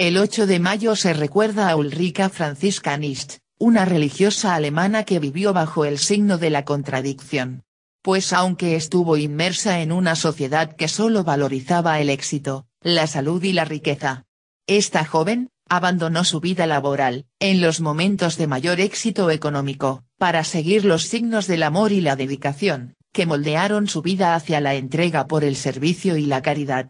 El 8 de mayo se recuerda a Ulrika Franziska Nist, una religiosa alemana que vivió bajo el signo de la contradicción. Pues aunque estuvo inmersa en una sociedad que solo valorizaba el éxito, la salud y la riqueza. Esta joven, abandonó su vida laboral, en los momentos de mayor éxito económico, para seguir los signos del amor y la dedicación, que moldearon su vida hacia la entrega por el servicio y la caridad.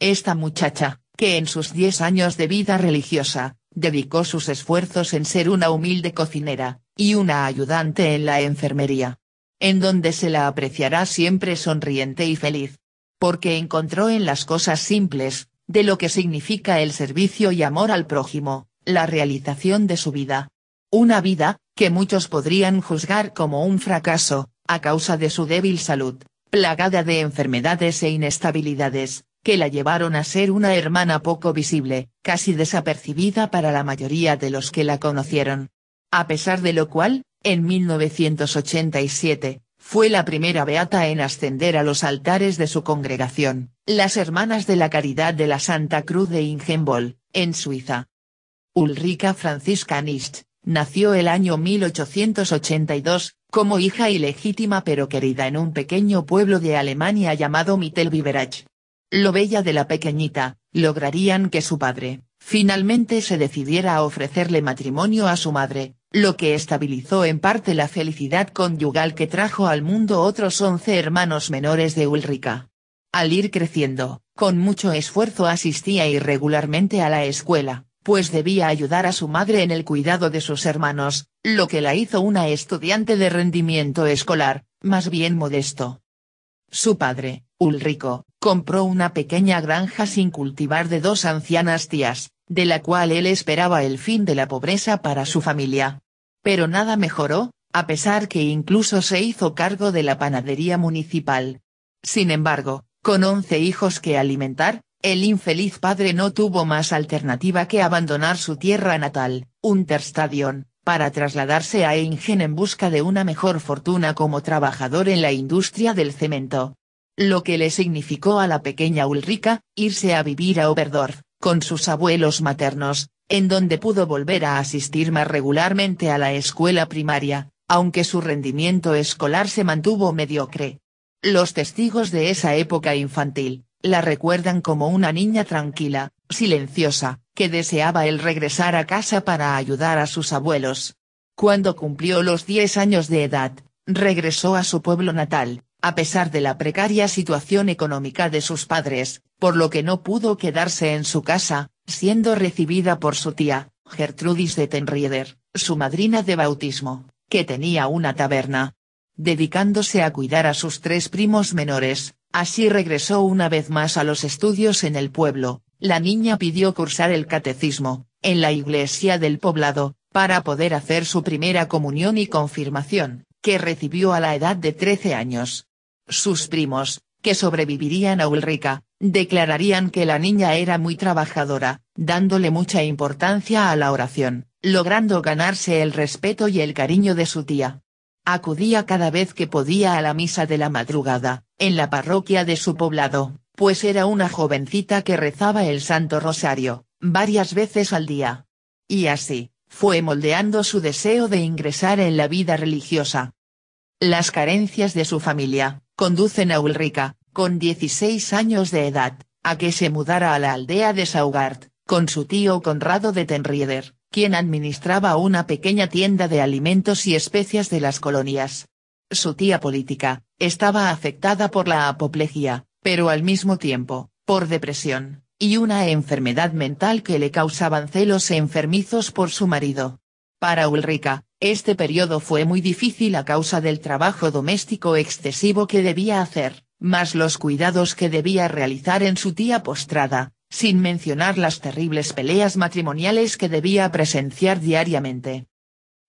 Esta muchacha, que en sus 10 años de vida religiosa, dedicó sus esfuerzos en ser una humilde cocinera, y una ayudante en la enfermería. En donde se la apreciará siempre sonriente y feliz. Porque encontró en las cosas simples, de lo que significa el servicio y amor al prójimo, la realización de su vida. Una vida, que muchos podrían juzgar como un fracaso, a causa de su débil salud, plagada de enfermedades e inestabilidades, que la llevaron a ser una hermana poco visible, casi desapercibida para la mayoría de los que la conocieron. A pesar de lo cual, en 1987, fue la primera beata en ascender a los altares de su congregación, las Hermanas de la Caridad de la Santa Cruz de Ingenbol, en Suiza. Ulrika Franziska Nist, nació el año 1882, como hija ilegítima pero querida en un pequeño pueblo de Alemania llamado Mittelbiberach, lo bella de la pequeñita, lograrían que su padre, finalmente se decidiera a ofrecerle matrimonio a su madre, lo que estabilizó en parte la felicidad conyugal que trajo al mundo otros once hermanos menores de Ulrica. Al ir creciendo, con mucho esfuerzo asistía irregularmente a la escuela, pues debía ayudar a su madre en el cuidado de sus hermanos, lo que la hizo una estudiante de rendimiento escolar, más bien modesto. Su padre, Ulrico, compró una pequeña granja sin cultivar de dos ancianas tías, de la cual él esperaba el fin de la pobreza para su familia. Pero nada mejoró, a pesar que incluso se hizo cargo de la panadería municipal. Sin embargo, con once hijos que alimentar, el infeliz padre no tuvo más alternativa que abandonar su tierra natal, Unterstadion, para trasladarse a Eingen en busca de una mejor fortuna como trabajador en la industria del cemento lo que le significó a la pequeña Ulrica, irse a vivir a Oberdorf, con sus abuelos maternos, en donde pudo volver a asistir más regularmente a la escuela primaria, aunque su rendimiento escolar se mantuvo mediocre. Los testigos de esa época infantil, la recuerdan como una niña tranquila, silenciosa, que deseaba el regresar a casa para ayudar a sus abuelos. Cuando cumplió los 10 años de edad, regresó a su pueblo natal, a pesar de la precaria situación económica de sus padres, por lo que no pudo quedarse en su casa, siendo recibida por su tía, Gertrudis de Tenrieder, su madrina de bautismo, que tenía una taberna. Dedicándose a cuidar a sus tres primos menores, así regresó una vez más a los estudios en el pueblo, la niña pidió cursar el catecismo, en la iglesia del poblado, para poder hacer su primera comunión y confirmación, que recibió a la edad de 13 años. Sus primos, que sobrevivirían a Ulrica, declararían que la niña era muy trabajadora, dándole mucha importancia a la oración, logrando ganarse el respeto y el cariño de su tía. Acudía cada vez que podía a la misa de la madrugada, en la parroquia de su poblado, pues era una jovencita que rezaba el Santo Rosario, varias veces al día. Y así, fue moldeando su deseo de ingresar en la vida religiosa. Las carencias de su familia, conducen a Ulrica, con 16 años de edad, a que se mudara a la aldea de Saugard, con su tío Conrado de Tenrieder, quien administraba una pequeña tienda de alimentos y especias de las colonias. Su tía política, estaba afectada por la apoplejía, pero al mismo tiempo, por depresión, y una enfermedad mental que le causaban celos enfermizos por su marido. Para Ulrica, este periodo fue muy difícil a causa del trabajo doméstico excesivo que debía hacer, más los cuidados que debía realizar en su tía postrada, sin mencionar las terribles peleas matrimoniales que debía presenciar diariamente.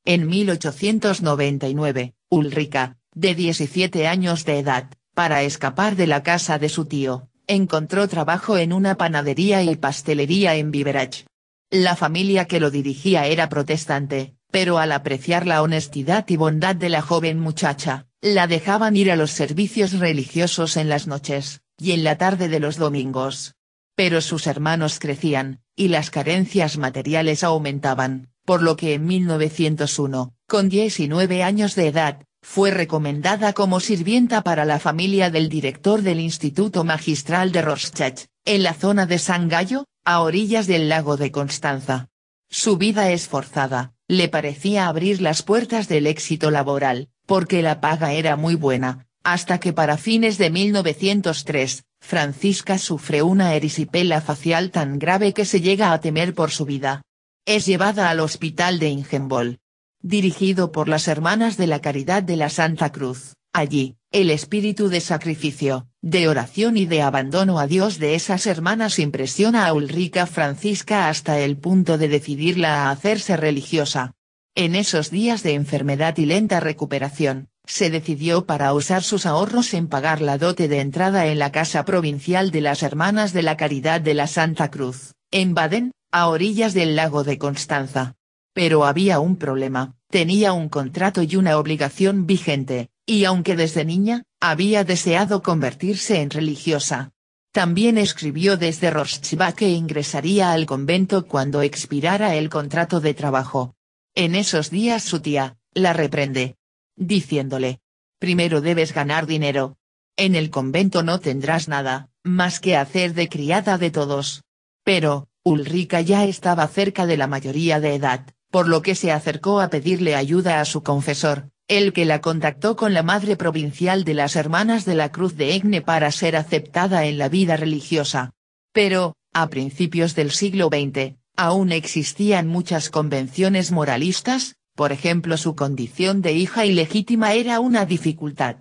En 1899, Ulrica, de 17 años de edad, para escapar de la casa de su tío, encontró trabajo en una panadería y pastelería en Biberach. La familia que lo dirigía era protestante, pero al apreciar la honestidad y bondad de la joven muchacha, la dejaban ir a los servicios religiosos en las noches, y en la tarde de los domingos. Pero sus hermanos crecían, y las carencias materiales aumentaban, por lo que en 1901, con 19 años de edad, fue recomendada como sirvienta para la familia del director del Instituto Magistral de Rorschach, en la zona de San Gallo, a orillas del lago de Constanza. Su vida es forzada, le parecía abrir las puertas del éxito laboral, porque la paga era muy buena, hasta que para fines de 1903, Francisca sufre una erisipela facial tan grave que se llega a temer por su vida. Es llevada al hospital de Ingenbol. Dirigido por las Hermanas de la Caridad de la Santa Cruz, allí, el espíritu de sacrificio, de oración y de abandono a Dios de esas hermanas impresiona a Ulrica Francisca hasta el punto de decidirla a hacerse religiosa. En esos días de enfermedad y lenta recuperación, se decidió para usar sus ahorros en pagar la dote de entrada en la Casa Provincial de las Hermanas de la Caridad de la Santa Cruz, en Baden, a orillas del lago de Constanza. Pero había un problema, tenía un contrato y una obligación vigente, y aunque desde niña, había deseado convertirse en religiosa. También escribió desde Rostchiva que ingresaría al convento cuando expirara el contrato de trabajo. En esos días su tía, la reprende. Diciéndole. Primero debes ganar dinero. En el convento no tendrás nada, más que hacer de criada de todos. Pero, Ulrica ya estaba cerca de la mayoría de edad, por lo que se acercó a pedirle ayuda a su confesor, el que la contactó con la madre provincial de las Hermanas de la Cruz de Egne para ser aceptada en la vida religiosa. Pero, a principios del siglo XX, aún existían muchas convenciones moralistas, por ejemplo su condición de hija ilegítima era una dificultad.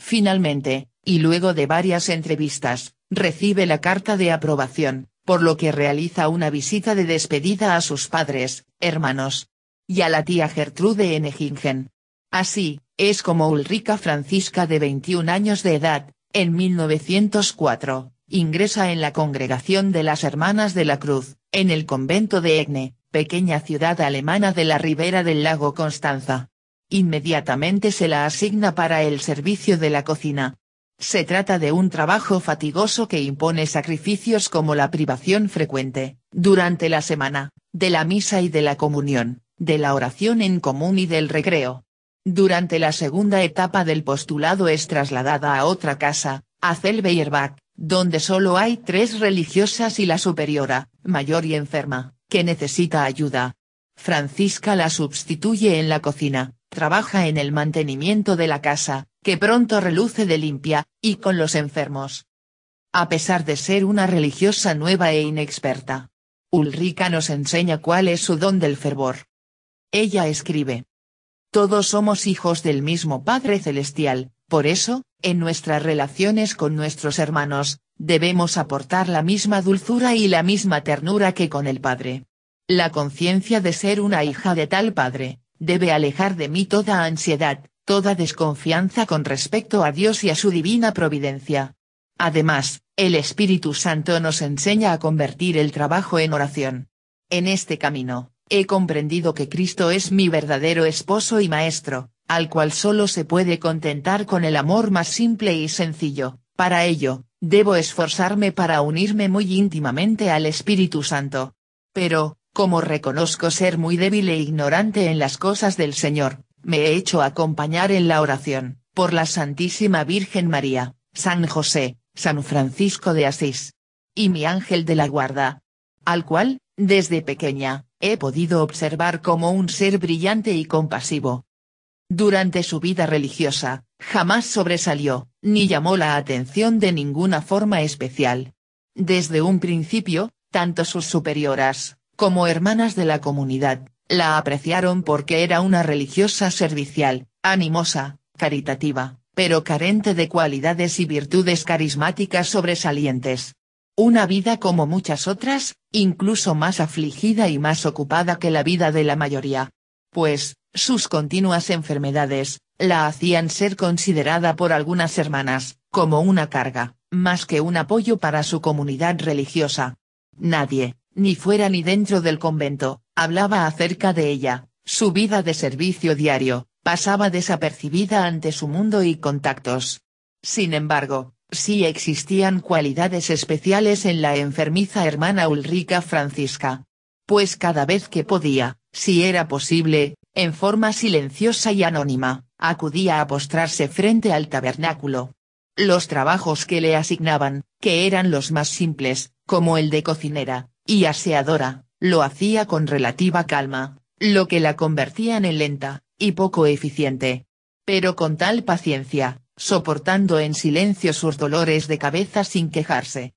Finalmente, y luego de varias entrevistas, recibe la carta de aprobación, por lo que realiza una visita de despedida a sus padres, hermanos. Y a la tía Gertrude Enegingen, Así, es como Ulrica Francisca de 21 años de edad, en 1904, ingresa en la Congregación de las Hermanas de la Cruz, en el convento de Egne, pequeña ciudad alemana de la ribera del lago Constanza. Inmediatamente se la asigna para el servicio de la cocina. Se trata de un trabajo fatigoso que impone sacrificios como la privación frecuente, durante la semana, de la misa y de la comunión, de la oración en común y del recreo. Durante la segunda etapa del postulado es trasladada a otra casa, a Zellbeierbach, donde solo hay tres religiosas y la superiora, mayor y enferma, que necesita ayuda. Francisca la sustituye en la cocina, trabaja en el mantenimiento de la casa, que pronto reluce de limpia, y con los enfermos. A pesar de ser una religiosa nueva e inexperta. Ulrica nos enseña cuál es su don del fervor. Ella escribe. Todos somos hijos del mismo Padre Celestial, por eso, en nuestras relaciones con nuestros hermanos, debemos aportar la misma dulzura y la misma ternura que con el Padre. La conciencia de ser una hija de tal Padre, debe alejar de mí toda ansiedad, toda desconfianza con respecto a Dios y a su divina providencia. Además, el Espíritu Santo nos enseña a convertir el trabajo en oración. En este camino, He comprendido que Cristo es mi verdadero esposo y maestro, al cual solo se puede contentar con el amor más simple y sencillo, para ello, debo esforzarme para unirme muy íntimamente al Espíritu Santo. Pero, como reconozco ser muy débil e ignorante en las cosas del Señor, me he hecho acompañar en la oración, por la Santísima Virgen María, San José, San Francisco de Asís. Y mi ángel de la guarda. Al cual, desde pequeña, he podido observar como un ser brillante y compasivo. Durante su vida religiosa, jamás sobresalió, ni llamó la atención de ninguna forma especial. Desde un principio, tanto sus superioras, como hermanas de la comunidad, la apreciaron porque era una religiosa servicial, animosa, caritativa, pero carente de cualidades y virtudes carismáticas sobresalientes. Una vida como muchas otras, incluso más afligida y más ocupada que la vida de la mayoría. Pues, sus continuas enfermedades, la hacían ser considerada por algunas hermanas, como una carga, más que un apoyo para su comunidad religiosa. Nadie, ni fuera ni dentro del convento, hablaba acerca de ella, su vida de servicio diario, pasaba desapercibida ante su mundo y contactos. Sin embargo, si existían cualidades especiales en la enfermiza hermana Ulrica Francisca. Pues cada vez que podía, si era posible, en forma silenciosa y anónima, acudía a postrarse frente al tabernáculo. Los trabajos que le asignaban, que eran los más simples, como el de cocinera, y aseadora, lo hacía con relativa calma, lo que la convertían en lenta, y poco eficiente. Pero con tal paciencia, soportando en silencio sus dolores de cabeza sin quejarse.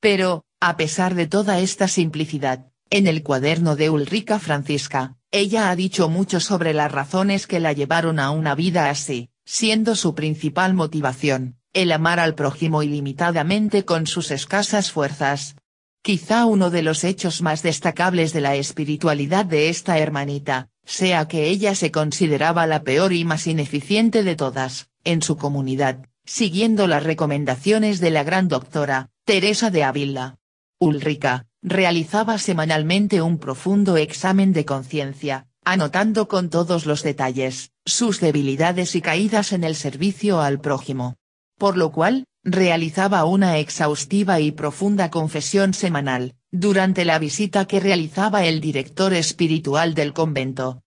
Pero, a pesar de toda esta simplicidad, en el cuaderno de Ulrica Francisca, ella ha dicho mucho sobre las razones que la llevaron a una vida así, siendo su principal motivación, el amar al prójimo ilimitadamente con sus escasas fuerzas. Quizá uno de los hechos más destacables de la espiritualidad de esta hermanita, sea que ella se consideraba la peor y más ineficiente de todas en su comunidad, siguiendo las recomendaciones de la gran doctora, Teresa de Ávila. Ulrica, realizaba semanalmente un profundo examen de conciencia, anotando con todos los detalles, sus debilidades y caídas en el servicio al prójimo. Por lo cual, realizaba una exhaustiva y profunda confesión semanal, durante la visita que realizaba el director espiritual del convento,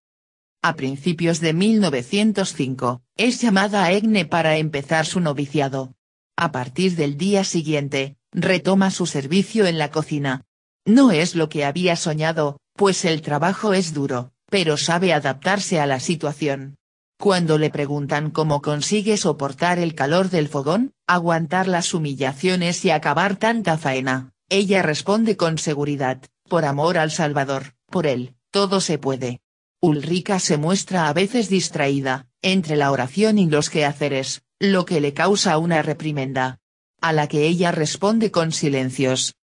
a principios de 1905, es llamada a Egne para empezar su noviciado. A partir del día siguiente, retoma su servicio en la cocina. No es lo que había soñado, pues el trabajo es duro, pero sabe adaptarse a la situación. Cuando le preguntan cómo consigue soportar el calor del fogón, aguantar las humillaciones y acabar tanta faena, ella responde con seguridad, por amor al Salvador, por él, todo se puede. Ulrika se muestra a veces distraída, entre la oración y los quehaceres, lo que le causa una reprimenda. A la que ella responde con silencios.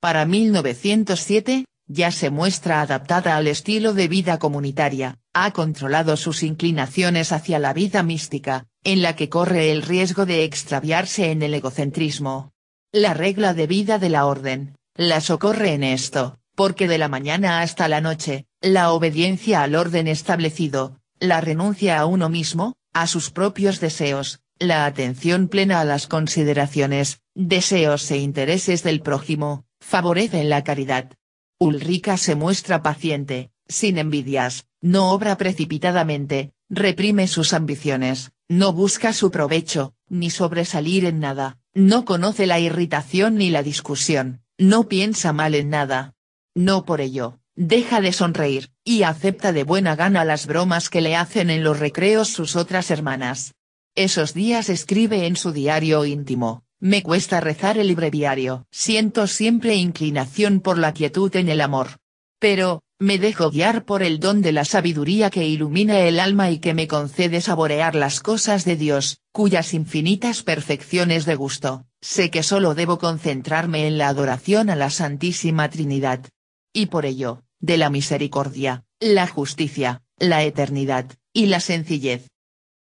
Para 1907, ya se muestra adaptada al estilo de vida comunitaria, ha controlado sus inclinaciones hacia la vida mística, en la que corre el riesgo de extraviarse en el egocentrismo. La regla de vida de la orden, la socorre en esto, porque de la mañana hasta la noche, la obediencia al orden establecido, la renuncia a uno mismo, a sus propios deseos, la atención plena a las consideraciones, deseos e intereses del prójimo, favorecen la caridad. Ulrica se muestra paciente, sin envidias, no obra precipitadamente, reprime sus ambiciones, no busca su provecho, ni sobresalir en nada, no conoce la irritación ni la discusión, no piensa mal en nada. No por ello, deja de sonreír, y acepta de buena gana las bromas que le hacen en los recreos sus otras hermanas. Esos días escribe en su diario íntimo, me cuesta rezar el breviario, siento siempre inclinación por la quietud en el amor. Pero, me dejo guiar por el don de la sabiduría que ilumina el alma y que me concede saborear las cosas de Dios, cuyas infinitas perfecciones de gusto, sé que solo debo concentrarme en la adoración a la Santísima Trinidad y por ello, de la misericordia, la justicia, la eternidad, y la sencillez.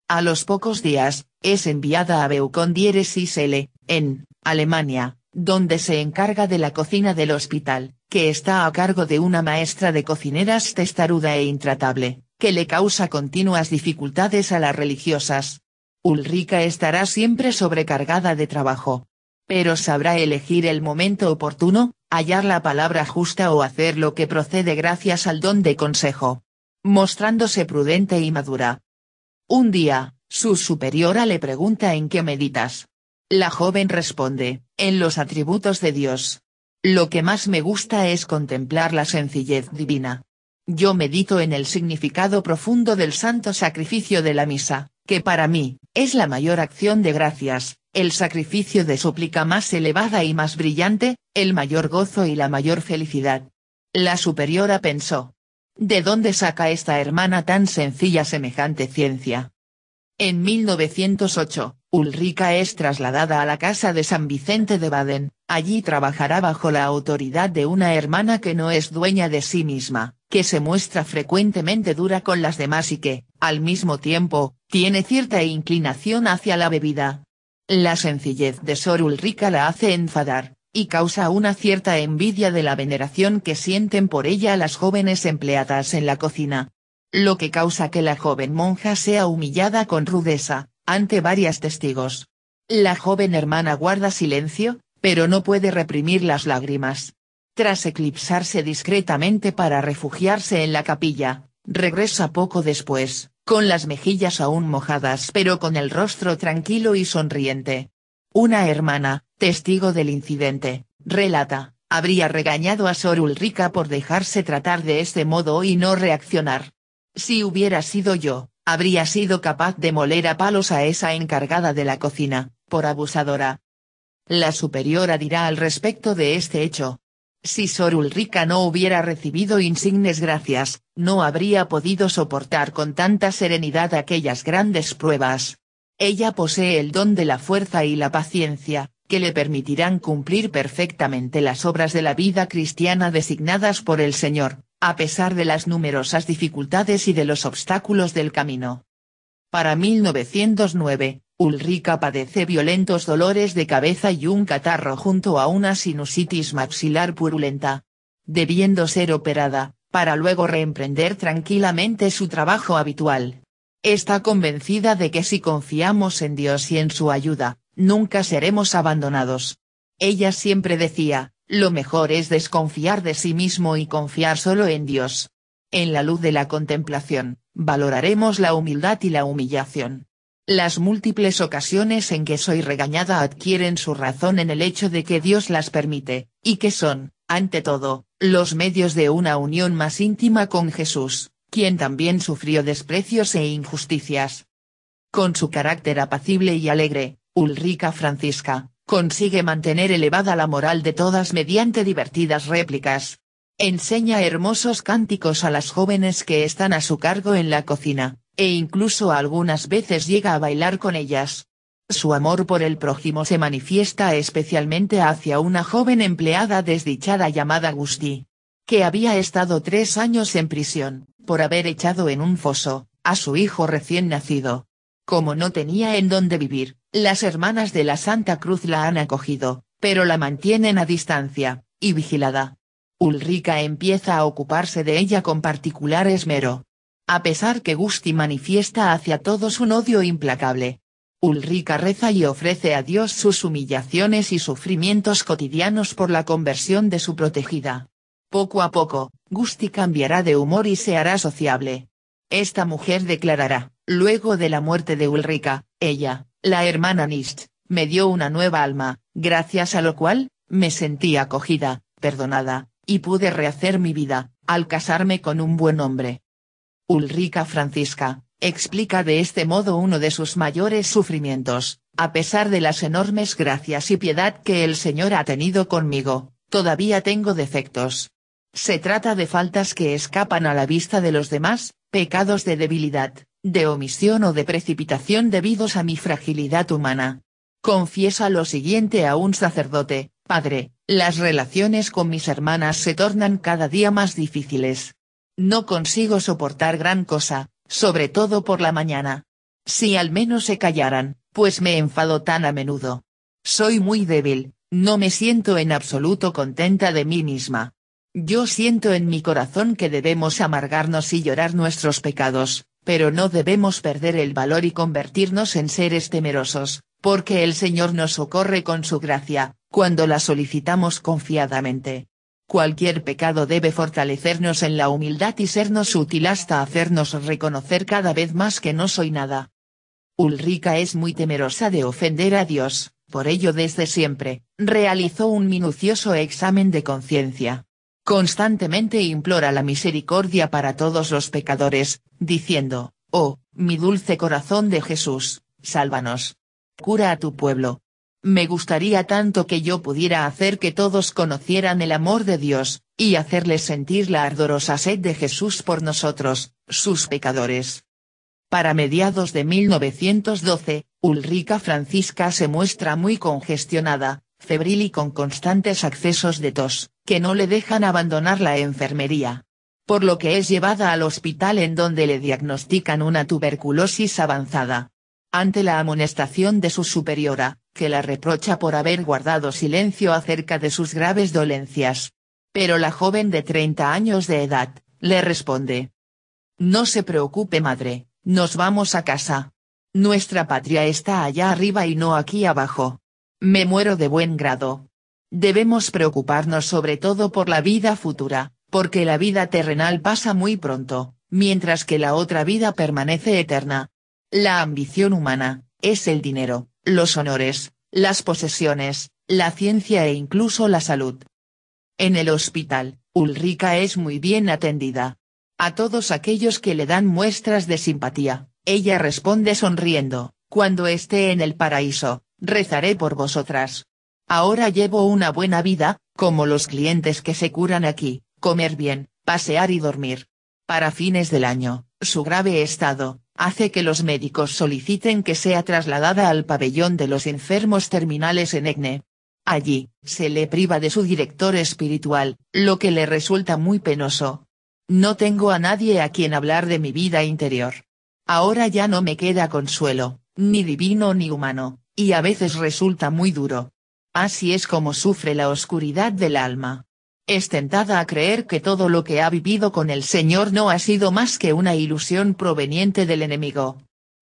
A los pocos días, es enviada a y Sele, en Alemania, donde se encarga de la cocina del hospital, que está a cargo de una maestra de cocineras testaruda e intratable, que le causa continuas dificultades a las religiosas. Ulrica estará siempre sobrecargada de trabajo, pero sabrá elegir el momento oportuno, hallar la palabra justa o hacer lo que procede gracias al don de consejo. Mostrándose prudente y madura. Un día, su superiora le pregunta en qué meditas. La joven responde, en los atributos de Dios. Lo que más me gusta es contemplar la sencillez divina. Yo medito en el significado profundo del santo sacrificio de la misa, que para mí, es la mayor acción de gracias, el sacrificio de súplica más elevada y más brillante, el mayor gozo y la mayor felicidad. La superiora pensó. ¿De dónde saca esta hermana tan sencilla semejante ciencia? En 1908, Ulrica es trasladada a la casa de San Vicente de Baden, allí trabajará bajo la autoridad de una hermana que no es dueña de sí misma, que se muestra frecuentemente dura con las demás y que, al mismo tiempo, tiene cierta inclinación hacia la bebida. La sencillez de Sor Ulrica la hace enfadar, y causa una cierta envidia de la veneración que sienten por ella las jóvenes empleadas en la cocina, lo que causa que la joven monja sea humillada con rudeza, ante varias testigos. La joven hermana guarda silencio, pero no puede reprimir las lágrimas. Tras eclipsarse discretamente para refugiarse en la capilla, regresa poco después, con las mejillas aún mojadas pero con el rostro tranquilo y sonriente. Una hermana, testigo del incidente, relata, habría regañado a Sor Ulrica por dejarse tratar de este modo y no reaccionar. Si hubiera sido yo, habría sido capaz de moler a palos a esa encargada de la cocina, por abusadora. La superiora dirá al respecto de este hecho. Si Sor Ulrica no hubiera recibido insignes gracias, no habría podido soportar con tanta serenidad aquellas grandes pruebas. Ella posee el don de la fuerza y la paciencia, que le permitirán cumplir perfectamente las obras de la vida cristiana designadas por el Señor a pesar de las numerosas dificultades y de los obstáculos del camino. Para 1909, Ulrika padece violentos dolores de cabeza y un catarro junto a una sinusitis maxilar purulenta. Debiendo ser operada, para luego reemprender tranquilamente su trabajo habitual. Está convencida de que si confiamos en Dios y en su ayuda, nunca seremos abandonados. Ella siempre decía, lo mejor es desconfiar de sí mismo y confiar solo en Dios. En la luz de la contemplación, valoraremos la humildad y la humillación. Las múltiples ocasiones en que soy regañada adquieren su razón en el hecho de que Dios las permite, y que son, ante todo, los medios de una unión más íntima con Jesús, quien también sufrió desprecios e injusticias. Con su carácter apacible y alegre, Ulrica Francisca, Consigue mantener elevada la moral de todas mediante divertidas réplicas. Enseña hermosos cánticos a las jóvenes que están a su cargo en la cocina, e incluso algunas veces llega a bailar con ellas. Su amor por el prójimo se manifiesta especialmente hacia una joven empleada desdichada llamada Gusti, que había estado tres años en prisión, por haber echado en un foso, a su hijo recién nacido. Como no tenía en dónde vivir, las hermanas de la Santa Cruz la han acogido, pero la mantienen a distancia, y vigilada. Ulrica empieza a ocuparse de ella con particular esmero. A pesar que Gusti manifiesta hacia todos un odio implacable. Ulrica reza y ofrece a Dios sus humillaciones y sufrimientos cotidianos por la conversión de su protegida. Poco a poco, Gusti cambiará de humor y se hará sociable. Esta mujer declarará, luego de la muerte de Ulrica, ella, la hermana Nist, me dio una nueva alma, gracias a lo cual, me sentí acogida, perdonada, y pude rehacer mi vida, al casarme con un buen hombre. Ulrica Francisca, explica de este modo uno de sus mayores sufrimientos, a pesar de las enormes gracias y piedad que el Señor ha tenido conmigo, todavía tengo defectos. Se trata de faltas que escapan a la vista de los demás, pecados de debilidad, de omisión o de precipitación debidos a mi fragilidad humana. Confiesa lo siguiente a un sacerdote, Padre, las relaciones con mis hermanas se tornan cada día más difíciles. No consigo soportar gran cosa, sobre todo por la mañana. Si al menos se callaran, pues me enfado tan a menudo. Soy muy débil, no me siento en absoluto contenta de mí misma. Yo siento en mi corazón que debemos amargarnos y llorar nuestros pecados, pero no debemos perder el valor y convertirnos en seres temerosos, porque el Señor nos socorre con su gracia, cuando la solicitamos confiadamente. Cualquier pecado debe fortalecernos en la humildad y sernos útil hasta hacernos reconocer cada vez más que no soy nada. Ulrica es muy temerosa de ofender a Dios, por ello desde siempre, realizó un minucioso examen de conciencia, Constantemente implora la misericordia para todos los pecadores, diciendo, Oh, mi dulce corazón de Jesús, sálvanos. Cura a tu pueblo. Me gustaría tanto que yo pudiera hacer que todos conocieran el amor de Dios, y hacerles sentir la ardorosa sed de Jesús por nosotros, sus pecadores. Para mediados de 1912, Ulrica Francisca se muestra muy congestionada, febril y con constantes accesos de tos que no le dejan abandonar la enfermería. Por lo que es llevada al hospital en donde le diagnostican una tuberculosis avanzada. Ante la amonestación de su superiora, que la reprocha por haber guardado silencio acerca de sus graves dolencias. Pero la joven de 30 años de edad, le responde. No se preocupe madre, nos vamos a casa. Nuestra patria está allá arriba y no aquí abajo. Me muero de buen grado. Debemos preocuparnos sobre todo por la vida futura, porque la vida terrenal pasa muy pronto, mientras que la otra vida permanece eterna. La ambición humana, es el dinero, los honores, las posesiones, la ciencia e incluso la salud. En el hospital, Ulrica es muy bien atendida. A todos aquellos que le dan muestras de simpatía, ella responde sonriendo, cuando esté en el paraíso, rezaré por vosotras. Ahora llevo una buena vida, como los clientes que se curan aquí, comer bien, pasear y dormir. Para fines del año, su grave estado, hace que los médicos soliciten que sea trasladada al pabellón de los enfermos terminales en EGNE. Allí, se le priva de su director espiritual, lo que le resulta muy penoso. No tengo a nadie a quien hablar de mi vida interior. Ahora ya no me queda consuelo, ni divino ni humano, y a veces resulta muy duro. Así es como sufre la oscuridad del alma. Es tentada a creer que todo lo que ha vivido con el Señor no ha sido más que una ilusión proveniente del enemigo.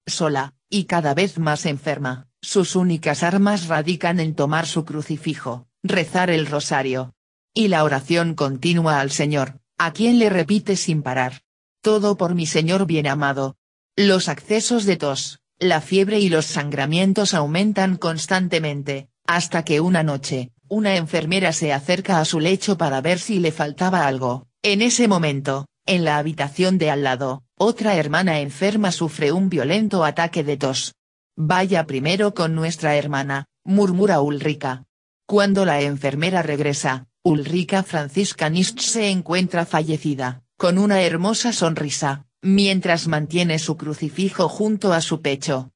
Sola, y cada vez más enferma, sus únicas armas radican en tomar su crucifijo, rezar el rosario. Y la oración continua al Señor, a quien le repite sin parar. Todo por mi Señor bien amado. Los accesos de tos, la fiebre y los sangramientos aumentan constantemente, hasta que una noche, una enfermera se acerca a su lecho para ver si le faltaba algo. En ese momento, en la habitación de al lado, otra hermana enferma sufre un violento ataque de tos. Vaya primero con nuestra hermana, murmura Ulrica. Cuando la enfermera regresa, Ulrica Francisca Nist se encuentra fallecida, con una hermosa sonrisa, mientras mantiene su crucifijo junto a su pecho.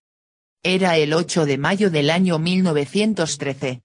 Era el 8 de mayo del año 1913,